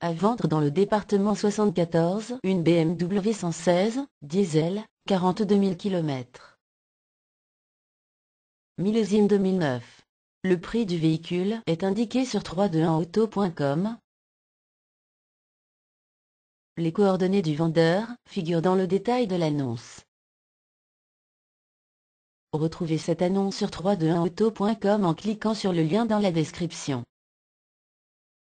À vendre dans le département 74 une BMW 116, diesel, 42 000 km. Millésime 2009. Le prix du véhicule est indiqué sur 321auto.com. Les coordonnées du vendeur figurent dans le détail de l'annonce. Retrouvez cette annonce sur 321auto.com en cliquant sur le lien dans la description.